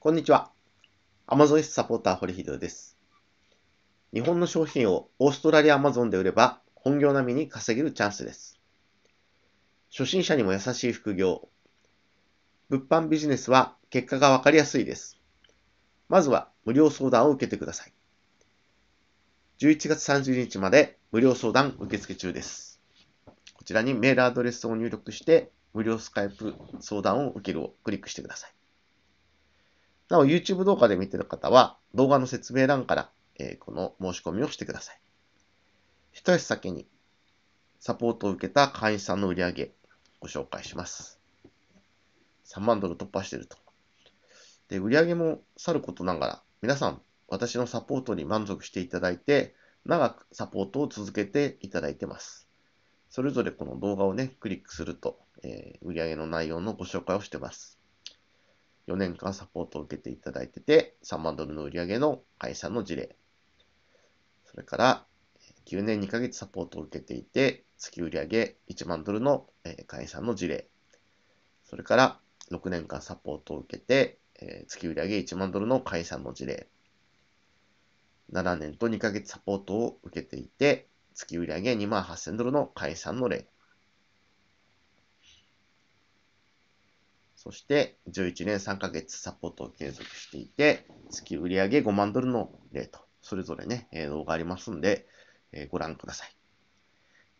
こんにちは。Amazon サポーター堀秀です。日本の商品をオーストラリア Amazon で売れば本業並みに稼げるチャンスです。初心者にも優しい副業。物販ビジネスは結果がわかりやすいです。まずは無料相談を受けてください。11月30日まで無料相談受付中です。こちらにメールアドレスを入力して無料スカイプ相談を受けるをクリックしてください。なお、YouTube 動画で見ている方は、動画の説明欄から、えー、この申し込みをしてください。一足先に、サポートを受けた会員さんの売り上げ、ご紹介します。3万ドル突破してると。で、売り上げもさることながら、皆さん、私のサポートに満足していただいて、長くサポートを続けていただいてます。それぞれこの動画をね、クリックすると、えー、売り上げの内容のご紹介をしてます。4年間サポートを受けていただいてて、3万ドルの売り上げの会社の事例。それから、9年2ヶ月サポートを受けていて、月売上1万ドルの会社の事例。それから、6年間サポートを受けて、月売上1万ドルの会社の事例。7年と2ヶ月サポートを受けていて、月売上2万8000ドルの会社の例。そして11年3ヶ月サポートを継続していて、月売上5万ドルの例と、それぞれね、動画ありますんで、えご覧ください。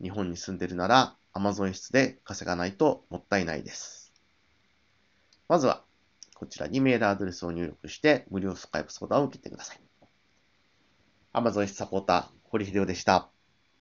日本に住んでるなら Amazon 室で稼がないともったいないです。まずは、こちらにメールアドレスを入力して無料スカイプ相談を受けてください。Amazon 室サポーター、堀秀夫でした。